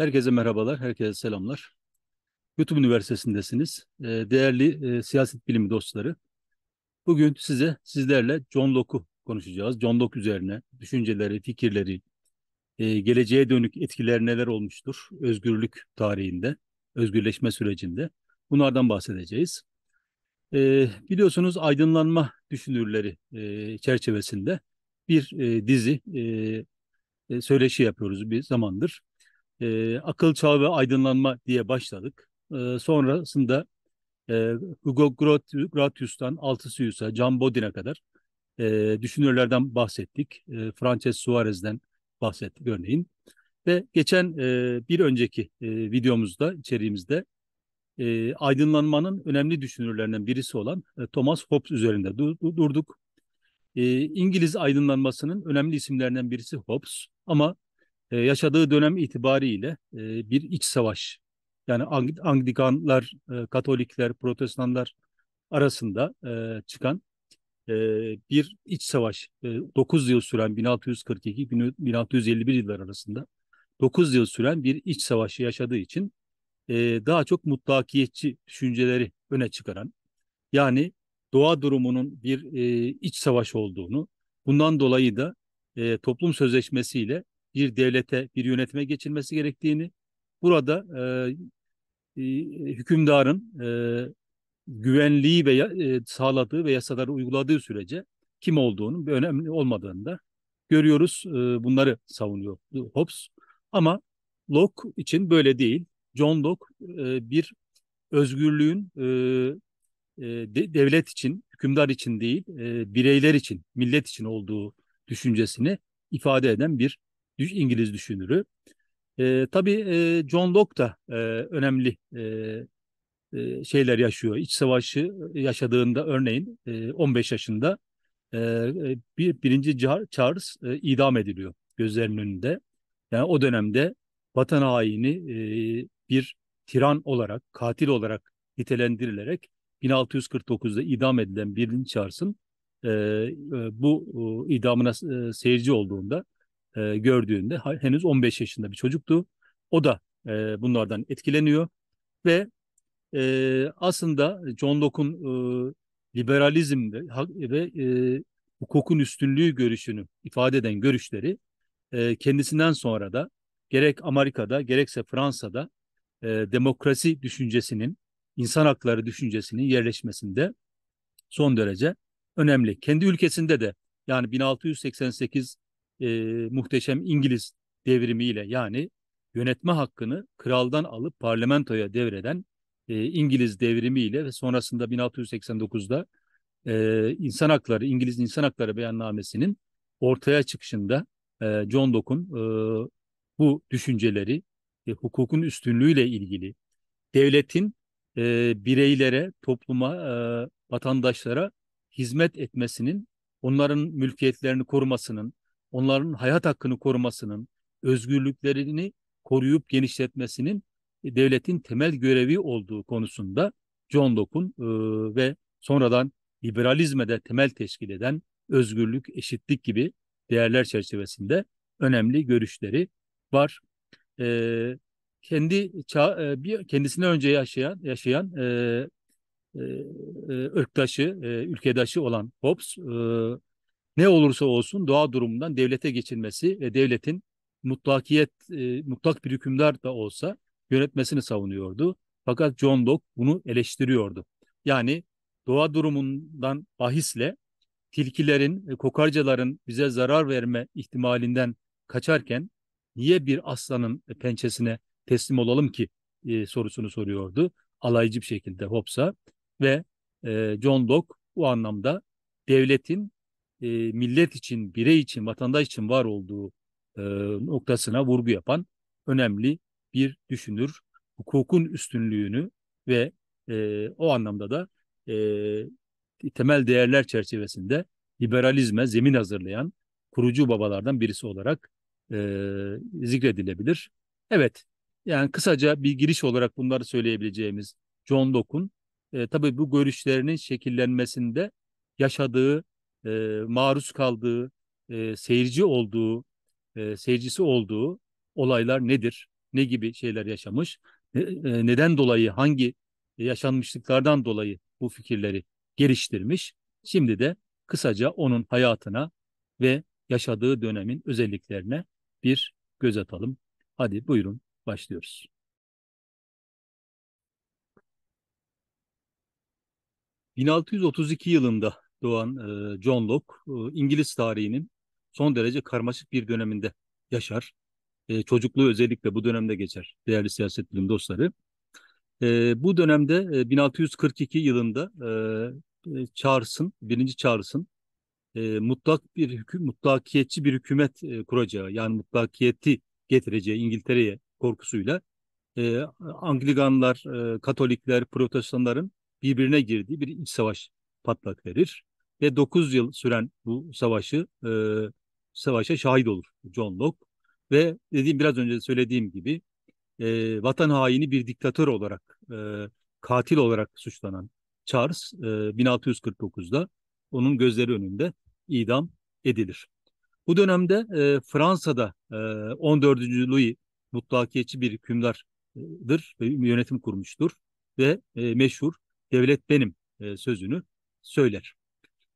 Herkese merhabalar, herkese selamlar. YouTube Üniversitesi'ndesiniz. Ee, değerli e, siyaset bilimi dostları, bugün size sizlerle John Locke'u konuşacağız. John Locke üzerine düşünceleri, fikirleri, e, geleceğe dönük etkiler neler olmuştur özgürlük tarihinde, özgürleşme sürecinde. Bunlardan bahsedeceğiz. Ee, biliyorsunuz aydınlanma düşünürleri e, çerçevesinde bir dizi söyleşi yapıyoruz bir zamandır e, akıl çağı ve aydınlanma diye başladık. E, sonrasında e, Hugo Grotius'tan Altısuyus'a, Can Bodin'e kadar e, düşünürlerden bahsettik. E, Frances Suarez'den bahsettik örneğin. Ve geçen e, bir önceki e, videomuzda, içeriğimizde e, aydınlanmanın önemli düşünürlerinden birisi olan e, Thomas Hobbes üzerinde dur, dur, durduk. E, İngiliz aydınlanmasının önemli isimlerinden birisi Hobbes ama e, yaşadığı dönem itibariyle e, bir iç savaş yani Anglikanlar, e, Katolikler, Protestanlar arasında e, çıkan e, bir iç savaş e, 9 yıl süren 1642-1651 yıllar arasında 9 yıl süren bir iç savaşı yaşadığı için e, daha çok mutlakiyetçi düşünceleri öne çıkaran yani doğa durumunun bir e, iç savaş olduğunu bundan dolayı da e, toplum sözleşmesiyle bir devlete, bir yönetime geçilmesi gerektiğini, burada e, e, hükümdarın e, güvenliği ve e, sağladığı ve yasaları uyguladığı sürece kim olduğunu bir önemli olmadığını da görüyoruz. E, bunları savunuyor Hobbes. Ama Locke için böyle değil. John Locke e, bir özgürlüğün e, e de, devlet için, hükümdar için değil, e, bireyler için, millet için olduğu düşüncesini ifade eden bir İngiliz düşünürü. E, tabii e, John Locke da e, önemli e, e şeyler yaşıyor. İç savaşı e, yaşadığında örneğin e, 15 yaşında e, e, bir birinci Charles e, idam ediliyor gözlerinin önünde. Yani o dönemde vatan haini e, bir tiran olarak, katil olarak nitelendirilerek 1649'da idam edilen birinci Charles'ın e, bu e, idamına e, seyirci olduğunda e, gördüğünde henüz 15 yaşında bir çocuktu. O da e, bunlardan etkileniyor ve e, aslında John Locke'un e, liberalizm ve, ve e, hukukun üstünlüğü görüşünü ifade eden görüşleri e, kendisinden sonra da gerek Amerika'da gerekse Fransa'da e, demokrasi düşüncesinin, insan hakları düşüncesinin yerleşmesinde son derece önemli. Kendi ülkesinde de yani 1688 e, muhteşem İngiliz devrimiyle yani yönetme hakkını kraldan alıp parlamentoya devreden e, İngiliz devrimiyle ve sonrasında 1689'da e, insan hakları İngiliz insan Hakları Beyannamesi'nin ortaya çıkışında e, John Locke'un e, bu düşünceleri e, hukukun üstünlüğüyle ilgili devletin e, bireylere, topluma, e, vatandaşlara hizmet etmesinin, onların mülkiyetlerini korumasının, onların hayat hakkını korumasının, özgürlüklerini koruyup genişletmesinin e, devletin temel görevi olduğu konusunda John Locke'un e, ve sonradan liberalizme de temel teşkil eden özgürlük, eşitlik gibi değerler çerçevesinde önemli görüşleri var. E, kendi e, bir kendisine önce yaşayan yaşayan e, e, ırktaşı, ülkedaşı olan Hobbes ne olursa olsun doğa durumundan devlete geçilmesi ve devletin mutlakiyet, e, mutlak bir hükümdar da olsa yönetmesini savunuyordu. Fakat John Locke bunu eleştiriyordu. Yani doğa durumundan bahisle tilkilerin, kokarcaların bize zarar verme ihtimalinden kaçarken niye bir aslanın pençesine teslim olalım ki e, sorusunu soruyordu alaycı bir şekilde Hobbes'a ve e, John Locke bu anlamda devletin e, millet için, birey için, vatandaş için var olduğu e, noktasına vurgu yapan önemli bir düşünür. Hukukun üstünlüğünü ve e, o anlamda da e, temel değerler çerçevesinde liberalizme zemin hazırlayan kurucu babalardan birisi olarak e, zikredilebilir. Evet, yani kısaca bir giriş olarak bunları söyleyebileceğimiz John Locke'un e, tabii bu görüşlerinin şekillenmesinde yaşadığı e, maruz kaldığı, e, seyirci olduğu, e, seyircisi olduğu olaylar nedir? Ne gibi şeyler yaşamış? E, e, neden dolayı, hangi yaşanmışlıklardan dolayı bu fikirleri geliştirmiş? Şimdi de kısaca onun hayatına ve yaşadığı dönemin özelliklerine bir göz atalım. Hadi buyurun başlıyoruz. ...1632 yılında doğan e, John Locke e, İngiliz tarihinin son derece karmaşık bir döneminde yaşar. E, çocukluğu özellikle bu dönemde geçer değerli siyaset bilim dostları. E, bu dönemde e, 1642 yılında e, e, Charles'ın, birinci Charles'ın e, mutlak bir hüküm, mutlakiyetçi bir hükümet e, kuracağı yani mutlakiyeti getireceği İngiltere'ye korkusuyla e, Anglikanlar, e, Katolikler, Protestanların birbirine girdiği bir iç savaş patlak verir ve 9 yıl süren bu savaşı e, savaşa şahit olur John Locke ve dediğim biraz önce söylediğim gibi e, vatan haini bir diktatör olarak e, katil olarak suçlanan Charles e, 1649'da onun gözleri önünde idam edilir. Bu dönemde e, Fransa'da e, 14. Louis mutlakiyetçi bir hükümdardır ve yönetim kurmuştur ve e, meşhur devlet benim e, sözünü söyler.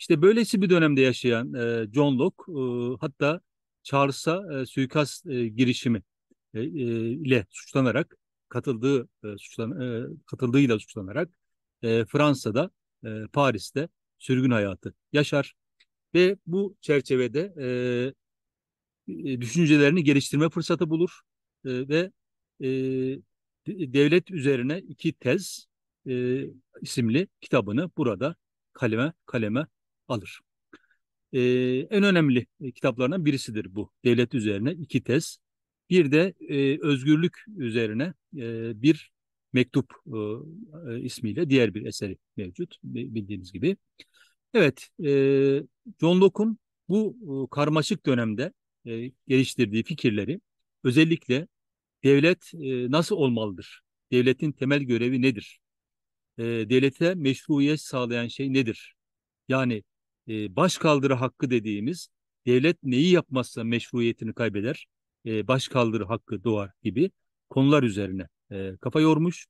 İşte böylesi bir dönemde yaşayan e, John Locke e, hatta Charles'a e, suikast e, girişimi e, e, ile suçlanarak katıldığı e, suçlan e, katıldığıyla suçlanarak e, Fransa'da e, Paris'te sürgün hayatı yaşar ve bu çerçevede e, e düşüncelerini geliştirme fırsatı bulur e, ve e, devlet üzerine iki tez e, isimli kitabını burada kaleme kaleme alır. E, en önemli e, kitaplarından birisidir bu. Devlet üzerine iki tez. Bir de e, özgürlük üzerine e, bir mektup e, ismiyle diğer bir eseri mevcut bildiğiniz gibi. Evet, e, John Locke'un bu e, karmaşık dönemde e, geliştirdiği fikirleri özellikle devlet e, nasıl olmalıdır? Devletin temel görevi nedir? E, devlete meşruiyet sağlayan şey nedir? Yani e, başkaldırı hakkı dediğimiz devlet neyi yapmazsa meşruiyetini kaybeder, e, başkaldırı hakkı doğar gibi konular üzerine e, kafa yormuş.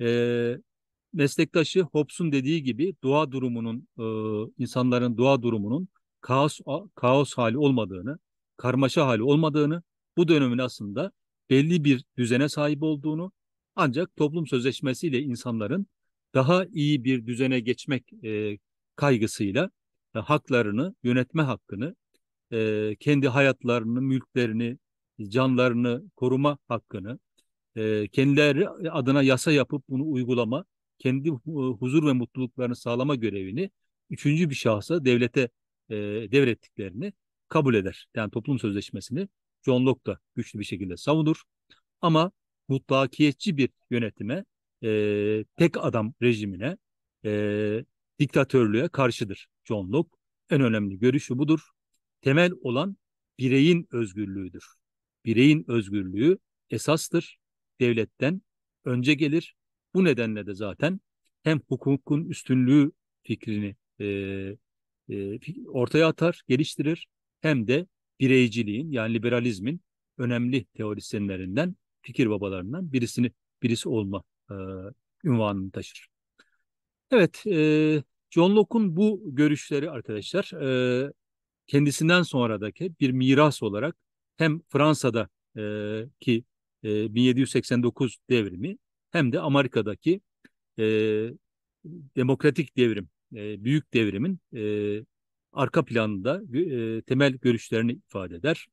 E, meslektaşı Hobbes'un dediği gibi doğa durumunun, e, insanların doğa durumunun kaos, kaos hali olmadığını, karmaşa hali olmadığını, bu dönemin aslında belli bir düzene sahip olduğunu ancak toplum sözleşmesiyle insanların daha iyi bir düzene geçmek e, kaygısıyla e, haklarını, yönetme hakkını, e, kendi hayatlarını, mülklerini, canlarını koruma hakkını, e, kendileri adına yasa yapıp bunu uygulama, kendi e, huzur ve mutluluklarını sağlama görevini üçüncü bir şahsa, devlete e, devrettiklerini kabul eder. Yani toplum sözleşmesini John Locke da güçlü bir şekilde savunur. Ama mutlakiyetçi bir yönetime, e, tek adam rejimine, e, diktatörlüğe karşıdır. John Locke en önemli görüşü budur. Temel olan bireyin özgürlüğüdür. Bireyin özgürlüğü esastır. Devletten önce gelir. Bu nedenle de zaten hem hukukun üstünlüğü fikrini e, e, ortaya atar, geliştirir hem de bireyciliğin yani liberalizmin önemli teorisyenlerinden, fikir babalarından birisini birisi olma e, ünvanını taşır. Evet, e, John Locke'un bu görüşleri arkadaşlar e, kendisinden sonradaki bir miras olarak hem Fransa'da e, ki e, 1789 devrimi hem de Amerika'daki e, demokratik devrim, e, büyük devrimin e, arka planında e, temel görüşlerini ifade eder.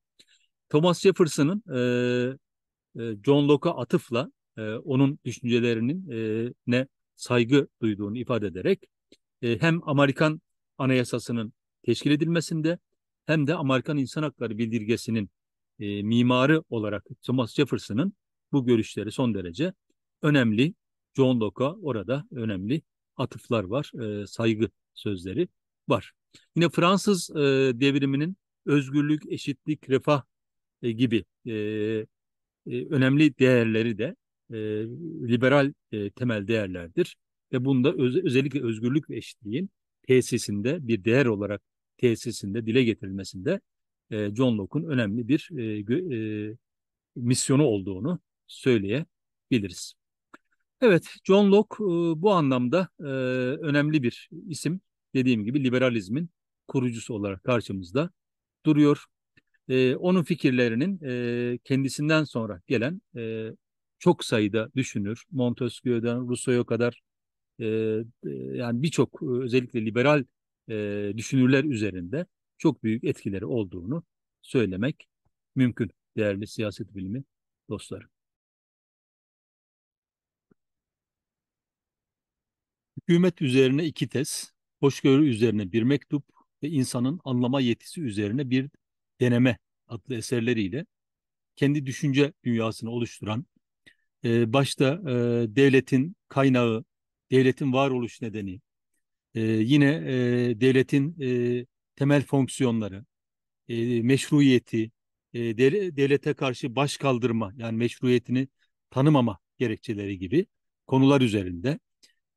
Thomas Jefferson'ın e, John Locke'a atıfla e, onun düşüncelerinin e, ne saygı duyduğunu ifade ederek e, hem Amerikan Anayasası'nın teşkil edilmesinde hem de Amerikan İnsan Hakları Bildirgesi'nin e, mimarı olarak Thomas Jefferson'ın bu görüşleri son derece önemli. John Locke'a orada önemli atıflar var, e, saygı sözleri var. Yine Fransız e, devriminin özgürlük, eşitlik, refah e, gibi e, e, önemli değerleri de e, liberal e, temel değerlerdir ve bunda öz, özellikle özgürlük ve eşitliğin tesisinde bir değer olarak tesisinde dile getirilmesinde e, John Locke'un önemli bir e, gö, e, misyonu olduğunu söyleyebiliriz. Evet, John Locke e, bu anlamda e, önemli bir isim. Dediğim gibi liberalizmin kurucusu olarak karşımızda duruyor. E, onun fikirlerinin e, kendisinden sonra gelen e, çok sayıda düşünür. Montesquieu'den Rousseau'ya kadar e, e, yani birçok e, özellikle liberal düşünürler üzerinde çok büyük etkileri olduğunu söylemek mümkün değerli siyaset bilimi dostlarım. Hükümet üzerine iki tez, hoşgörü üzerine bir mektup ve insanın anlama yetisi üzerine bir deneme adlı eserleriyle kendi düşünce dünyasını oluşturan, başta devletin kaynağı devletin varoluş nedeni, e, yine e, devletin e, temel fonksiyonları, e, meşruiyeti, e, devlete karşı baş kaldırma yani meşruiyetini tanımama gerekçeleri gibi konular üzerinde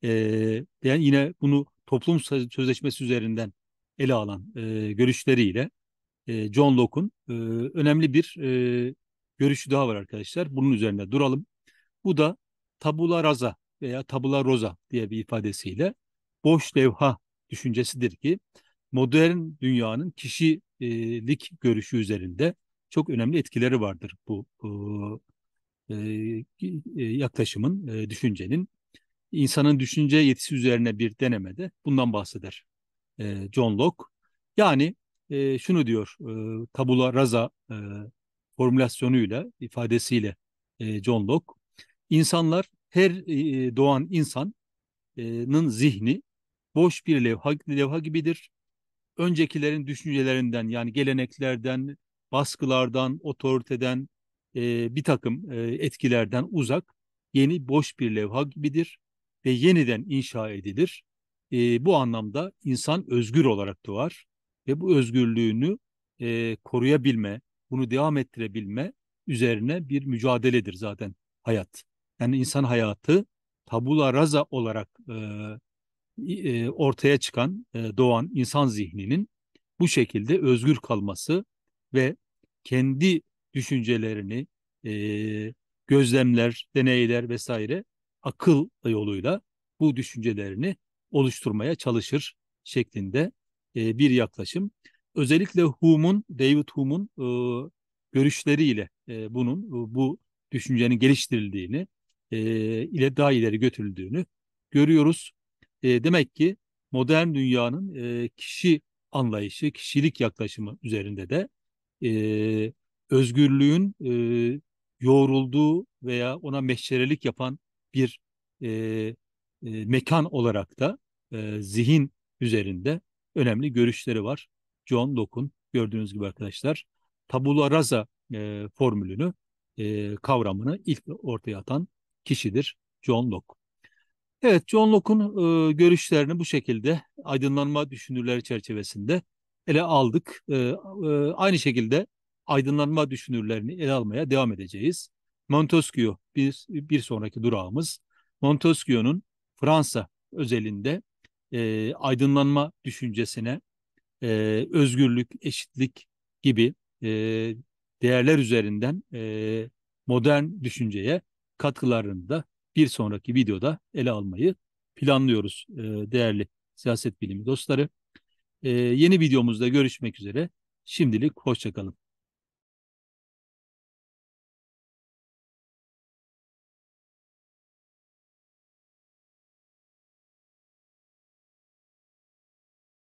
e, ee, yani yine bunu toplum sözleşmesi üzerinden ele alan e, görüşleriyle e, John Locke'un e, önemli bir e, görüşü daha var arkadaşlar. Bunun üzerine duralım. Bu da tabula rasa veya tabula rosa diye bir ifadesiyle boş levha düşüncesidir ki modern dünyanın kişilik görüşü üzerinde çok önemli etkileri vardır bu, e, e, yaklaşımın, e, düşüncenin. insanın düşünce yetisi üzerine bir denemede bundan bahseder John Locke. Yani şunu diyor tabula rasa formülasyonuyla, ifadesiyle John Locke. İnsanlar her doğan insanın zihni boş bir levha, levha gibidir. Öncekilerin düşüncelerinden yani geleneklerden, baskılardan, otoriteden bir takım etkilerden uzak yeni boş bir levha gibidir ve yeniden inşa edilir. bu anlamda insan özgür olarak doğar ve bu özgürlüğünü koruyabilme, bunu devam ettirebilme üzerine bir mücadeledir zaten hayat yani insan hayatı tabula raza olarak e, e, ortaya çıkan, e, doğan insan zihninin bu şekilde özgür kalması ve kendi düşüncelerini, e, gözlemler, deneyler vesaire akıl yoluyla bu düşüncelerini oluşturmaya çalışır şeklinde e, bir yaklaşım. Özellikle Hume'un, David Hume'un e, görüşleriyle e, bunun bu düşüncenin geliştirildiğini e, ile daha ileri götürüldüğünü görüyoruz. E, demek ki modern dünyanın e, kişi anlayışı, kişilik yaklaşımı üzerinde de e, özgürlüğün e, yoğrulduğu veya ona meşşerelik yapan bir e, e, mekan olarak da e, zihin üzerinde önemli görüşleri var. John Locke'un gördüğünüz gibi arkadaşlar tabula rasa e, formülünü e, kavramını ilk ortaya atan kişidir John Locke. Evet John Locke'un e, görüşlerini bu şekilde aydınlanma düşünürleri çerçevesinde ele aldık. E, e, aynı şekilde aydınlanma düşünürlerini ele almaya devam edeceğiz. Montesquieu bir, bir sonraki durağımız. Montesquieu'nun Fransa özelinde e, aydınlanma düşüncesine e, özgürlük, eşitlik gibi e, değerler üzerinden e, modern düşünceye katkılarını da bir sonraki videoda ele almayı planlıyoruz e, değerli siyaset bilimi dostları. E, yeni videomuzda görüşmek üzere. Şimdilik hoşçakalın.